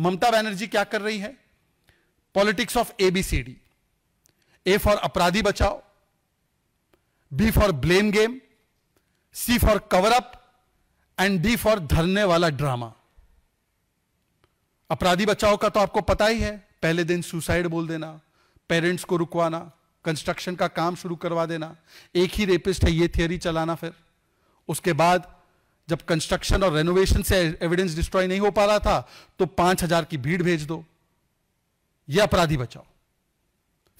ममता बनर्जी क्या कर रही है politics of A B C D A for अपराधी बचाओ B for blame game C for cover up and D for धरने वाला ड्रामा अपराधी बचाओ का तो आपको पता ही है पहले दिन सुसाइड बोल देना पेरेंट्स को रुकवाना कंस्ट्रक्शन का काम शुरू करवा देना एक ही रेपिस्ट है ये थियोरी चलाना फिर उसके बाद जब कंस्ट्रक्शन और रेनोवेशन से एविडेंस डिस्ट्रॉय नहीं हो पा रहा था तो पांच हजार की भीड़ भेज दो यह अपराधी बचाओ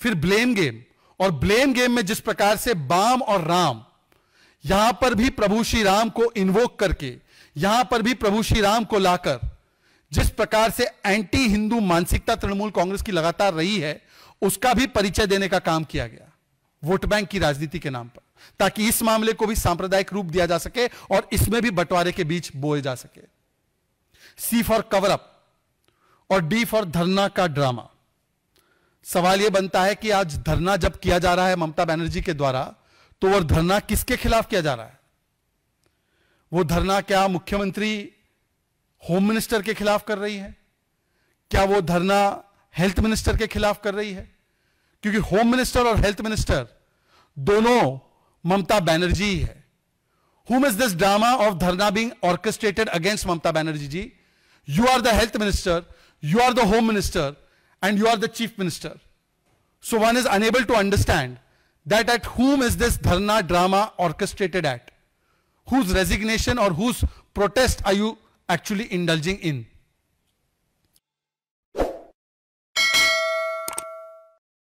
फिर ब्लेम गेम और ब्लेम गेम में जिस प्रकार से बाम और राम यहां पर भी प्रभु श्री राम को इन्वोक करके यहां पर भी प्रभु श्री राम को लाकर जिस प्रकार से एंटी हिंदू मानसिकता तृणमूल कांग्रेस की लगातार रही है उसका भी परिचय देने का काम किया गया वोट बैंक की राजनीति के नाम पर ताकि इस मामले को भी सांप्रदायिक रूप दिया जा सके और इसमें भी बंटवारे के बीच बोए जा सके सी फॉर कवरअप और डी फॉर धरना का ड्रामा सवाल यह बनता है कि आज धरना जब किया जा रहा है ममता बनर्जी के द्वारा तो वह धरना किसके खिलाफ किया जा रहा है वो धरना क्या मुख्यमंत्री होम मिनिस्टर के खिलाफ कर रही है क्या वो धरना हेल्थ मिनिस्टर के खिलाफ कर रही है क्योंकि होम मिनिस्टर और हेल्थ मिनिस्टर दोनों ममता बैनर्जी है who is this drama of dharna being orchestrated against Mamata Banerjee ji you are the health minister you are the home minister and you are the chief minister so one is unable to understand that at whom is this dharna drama orchestrated at whose resignation और whose protest are you actually indulging in